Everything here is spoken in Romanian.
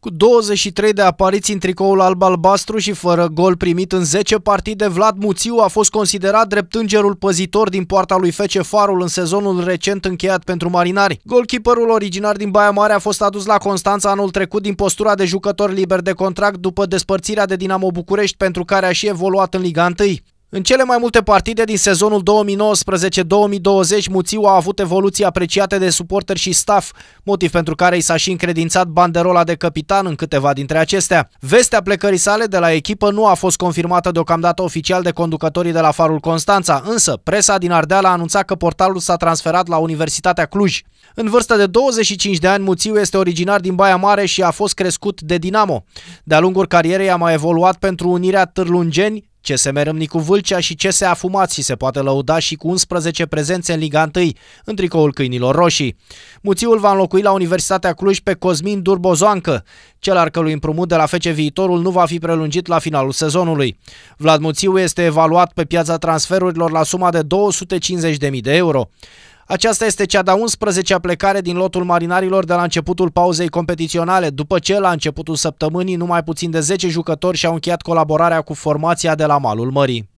Cu 23 de apariții în tricoul alb-albastru și fără gol primit în 10 partide, Vlad Muțiu a fost considerat drept îngerul păzitor din poarta lui Fece Farul în sezonul recent încheiat pentru marinari. Golkeeperul originar din Baia Mare a fost adus la Constanța anul trecut din postura de jucător liber de contract după despărțirea de Dinamo București pentru care a și evoluat în Liga 1. În cele mai multe partide din sezonul 2019-2020, Muțiu a avut evoluții apreciate de suporteri și staff, motiv pentru care i s-a și încredințat banderola de capitan în câteva dintre acestea. Vestea plecării sale de la echipă nu a fost confirmată deocamdată oficial de conducătorii de la Farul Constanța, însă presa din Ardeal a anunțat că portalul s-a transferat la Universitatea Cluj. În vârstă de 25 de ani, Muțiu este originar din Baia Mare și a fost crescut de Dinamo. De-a lungul carierei a mai evoluat pentru Unirea Târlungeni, CSM Râmnicu Vâlcea și CSA și se poate lăuda și cu 11 prezențe în Liga 1, în tricoul Câinilor Roșii. Muțiul va înlocui la Universitatea Cluj pe Cosmin Durbozoancă, cel al cărui împrumut de la FC Viitorul nu va fi prelungit la finalul sezonului. Vlad Muțiu este evaluat pe piața transferurilor la suma de 250.000 de euro. Aceasta este cea de-a 11-a plecare din lotul marinarilor de la începutul pauzei competiționale, după ce la începutul săptămânii numai puțin de 10 jucători și-au încheiat colaborarea cu formația de la malul mării.